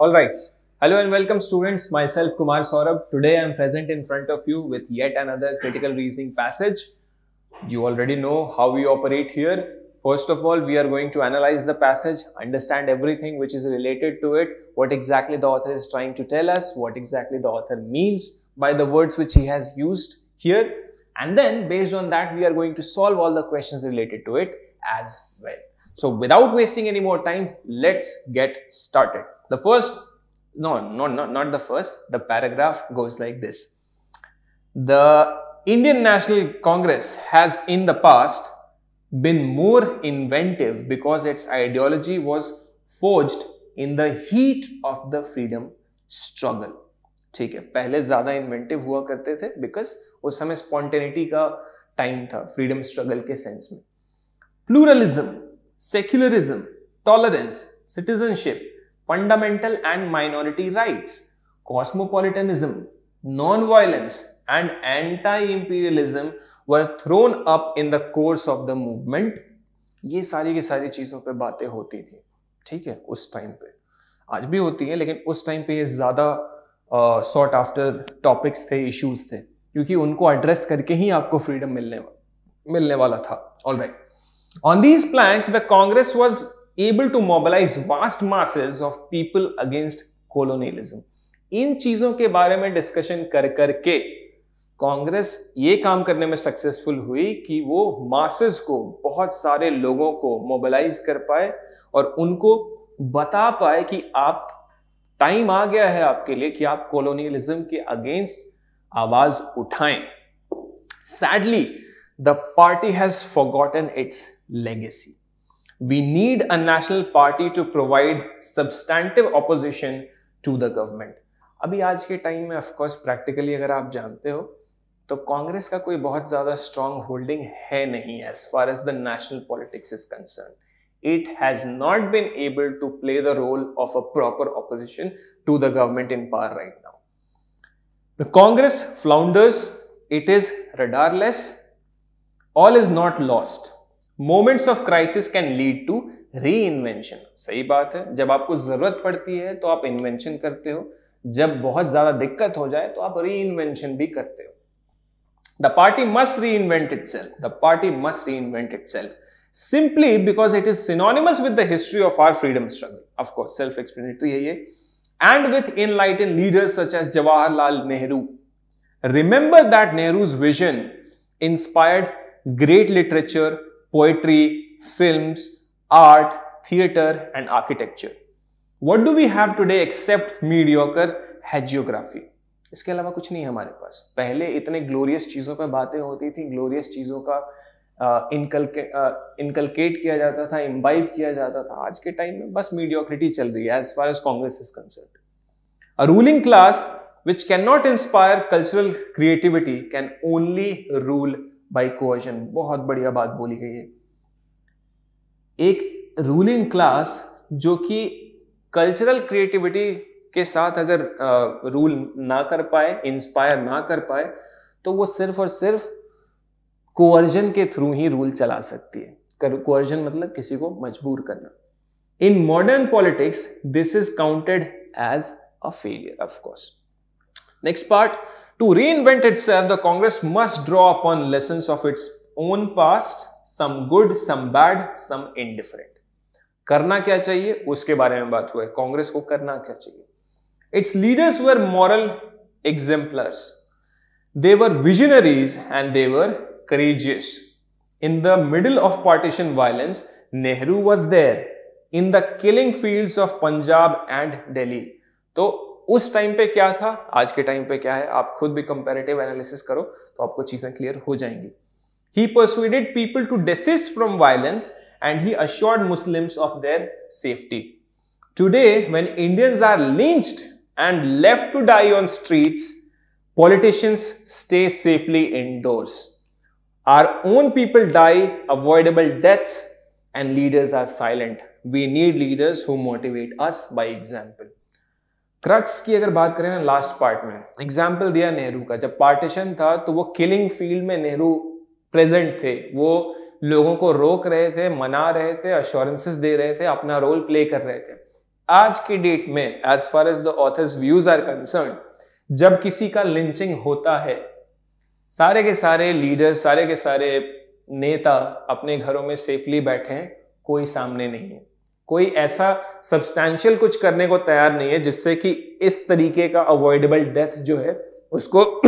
Alright, hello and welcome students, myself Kumar Saurabh. Today I am present in front of you with yet another critical reasoning passage. You already know how we operate here. First of all, we are going to analyze the passage, understand everything which is related to it, what exactly the author is trying to tell us, what exactly the author means by the words which he has used here. And then based on that, we are going to solve all the questions related to it as well. So without wasting any more time, let's get started. The first, no, no, no, not the first, the paragraph goes like this. The Indian National Congress has in the past been more inventive because its ideology was forged in the heat of the freedom struggle. ठीक है पहले ज्यादा inventive हुआ करते थे because उस समय spontaneity का टाइम था फ्रीडम स्ट्रगल के सेंस में pluralism secularism, tolerance, citizenship, fundamental and minority rights, cosmopolitanism, non-violence and anti-imperialism were thrown up in the course of the movement. ये सारी की सारी चीज़ों पे बातें होती थी ठीक है उस टाइम पे आज भी होती है लेकिन उस टाइम पे ये ज़्यादा सॉर्ट आफ्टर टॉपिक्स थे इश्यूज थे क्योंकि उनको एड्रेस करके ही आपको फ्रीडम मिलने मिलने वाला था all right right. On these planks, the Congress was able to mobilize vast masses of people against colonialism. इन चीजों के बारे में डिस्कशन कर करके कांग्रेस ये काम करने में सक्सेसफुल हुई कि वो मासेस को बहुत सारे लोगों को मोबिलाइज कर पाए और उनको बता पाए कि आप टाइम आ गया है आपके लिए कि आप कॉलोनियलिज्म के अगेंस्ट आवाज उठाएं sadly the party has forgotten its legacy. We need a national party to provide substantive opposition to the government. अभी आज के टाइम में ऑफकोर्स प्रैक्टिकली अगर आप the Congress तो कांग्रेस का कोई बहुत ज़्यादा स्ट्रॉन्ग होल्डिंग है नहीं as far as it has not been able to play the role of a proper opposition to the government in power right now. The Congress flounders, it is radarless, all is not lost. Moments of crisis can lead to reinvention सही बात है जब आपको जरूरत पड़ती है तो आप इन्वेंशन करते हो जब बहुत ज्यादा दिक्कत हो जाए तो आप री इन्वेंशन भी करते हो the party must reinvent itself the party must reinvent itself simply because it is synonymous with the history of our freedom struggle of course self explanatory है ये and with enlightened leaders such as Jawaharlal Nehru remember that Nehru's vision inspired great literature poetry film art theatre and architecture What do we have today except mediocre hagiography? इसके अलावा कुछ नहीं है हमारे पास पहले इतने ग्लोरियस चीजों पर बातें होती थी ग्लोरियस चीजों का इनकल uh, uh, किया जाता था इम्बाइब किया जाता था आज के टाइम में बस मीडियोक्रिटी चल रही है as far as Congress is concerned a ruling class which can not inspire cultural creativity can only rule by coercion बहुत बढ़िया बात बोली गई है एक रूलिंग क्लास जो कि कल्चरल क्रिएटिविटी के साथ अगर रूल ना कर पाए इंस्पायर ना कर पाए तो वो सिर्फ और सिर्फ कोअर्जन के थ्रू ही रूल चला सकती है कोअर्जन मतलब किसी को मजबूर करना in modern politics this is counted as a failure of course next part To reinvent itself, the Congress must draw upon lessons of its own past, some good, some bad, some indifferent. करना क्या चाहिए उसके बारे में बात हुआ है कांग्रेस को करना क्या चाहिए its leaders were moral exemplars they were visionaries and they were courageous. In the middle of partition violence, Nehru was there in the killing fields of Punjab and Delhi. तो उस टाइम पे क्या था आज के टाइम पे क्या है आप खुद भी कंपेरेटिव एनालिसिस करो तो आपको चीजें क्लियर हो जाएंगी he persuaded people to desist from violence and he assured Muslims of their safety today when Indians are lynched and left to die on streets politicians stay safely indoors our own people die avoidable deaths and leaders are silent we need leaders who motivate us by example crux की अगर बात करें ना last part में example दिया नेहरू का जब partition था तो वो किलिंग फील्ड में नेहरू प्रेजेंट थे वो लोगों को रोक रहे थे मना रहे थे अश्योरेंसेस दे रहे थे अपना रोल प्ले कर रहे थे आज की डेट में as far as the author's views are concerned जब किसी का लिंचिंग होता है सारे के सारे लीडर सारे के सारे नेता अपने घरों में सेफली बैठे हैं कोई सामने नहीं है कोई ऐसा सब्सटैंशियल कुछ करने को तैयार नहीं है जिससे कि इस तरीके का अवॉइडेबल डेथ जो है उसको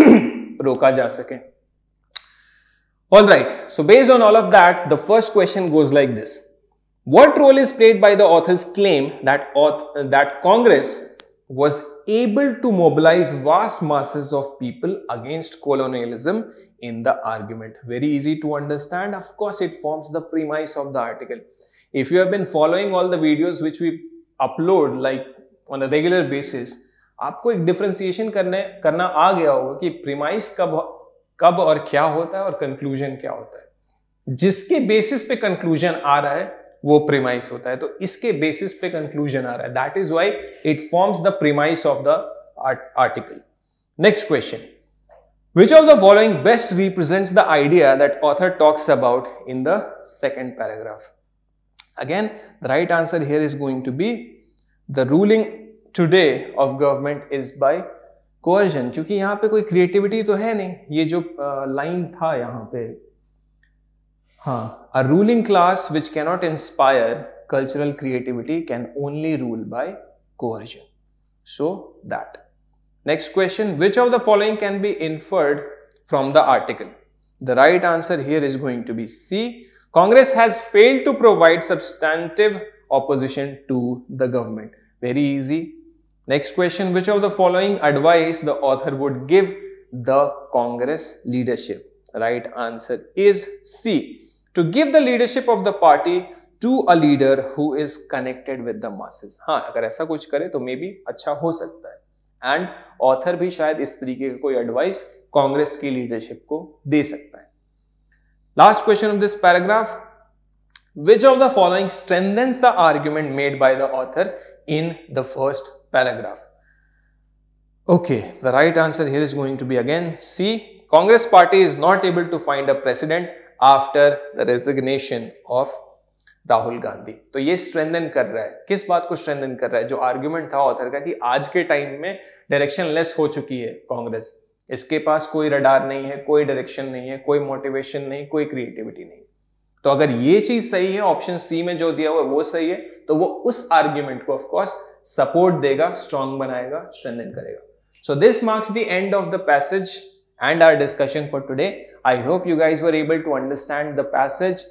रोका जा सके all right so based on all of that the first question goes like this what role is played by the author's claim that that Congress was able to mobilise vast masses of people against colonialism in the argument very easy to understand of course it forms the premise of the article if you have been following all the videos which we upload like on a regular basis आपको एक differentiation करने करना आ गया होगा कि premise कब कब और क्या होता है और कंक्लूजन क्या होता है जिसके बेसिस पे कंक्लूजन आ रहा है वो प्रीमाइस होता है तो इसके बेसिस पे कंक्लूजन आ रहा है that is why it forms the premise of the article next question which of the following best represent the idea that author talks about in the second paragraph Again, the right answer here is going to be the ruling today of government is by coercion क्योंकि यहाँ पे कोई creativity तो है नहीं ये जो line था यहाँ पे हाँ a ruling class which cannot inspire cultural creativity can only rule by coercion so that next question which of the following can be inferred from the article the right answer here is going to be C Congress has failed to provide substantive opposition to the government. Very easy. Next question, which of the following advice the author would give the Congress leadership? Right answer is C. To give the leadership of the party to a leader who is connected with the masses. हाँ अगर ऐसा कुछ करे तो may be अच्छा हो सकता है And author भी शायद इस तरीके का कोई advice Congress की leadership को दे सकता है Last question of this paragraph. Which of the following strengthens the argument made by the author in the first paragraph? Okay, the right answer here is going to be again C. Congress party is not able to find a president after the resignation of Rahul Gandhi. So, ये is strengthening. What is है किस बात को strengthen कर author है जो argument था author का कि आज के इसके पास कोई रडार नहीं है कोई डायरेक्शन नहीं है कोई मोटिवेशन नहीं कोई क्रिएटिविटी नहीं तो अगर ये चीज सही है ऑप्शन सी में जो दिया हुआ है वो सही है तो वो उस आर्ग्यूमेंट को ऑफकोर्स सपोर्ट देगा स्ट्रॉन्ग बनाएगा स्ट्रेंथन करेगा so this marks the end of the passage and our discussion for today I hope you guys were able to understand the passage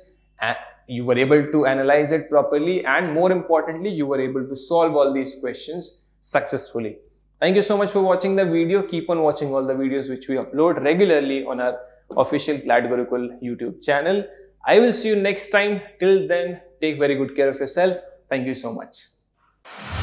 you were able to analyse it properly and more importantly you were able to solve all these question successfully Thank you so much for watching the video. Keep on watching all the videos which we upload regularly on our official Glad Gurukul YouTube channel. I will see you next time. Till then, take very good care of yourself. Thank you so much.